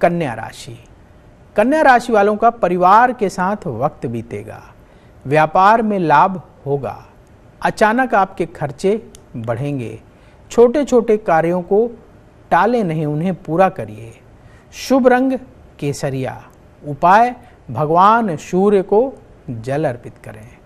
कन्या राशि कन्या राशि वालों का परिवार के साथ वक्त बीतेगा व्यापार में लाभ होगा अचानक आपके खर्चे बढ़ेंगे छोटे छोटे कार्यों को टाले नहीं उन्हें पूरा करिए शुभ रंग केसरिया उपाय भगवान सूर्य को जल अर्पित करें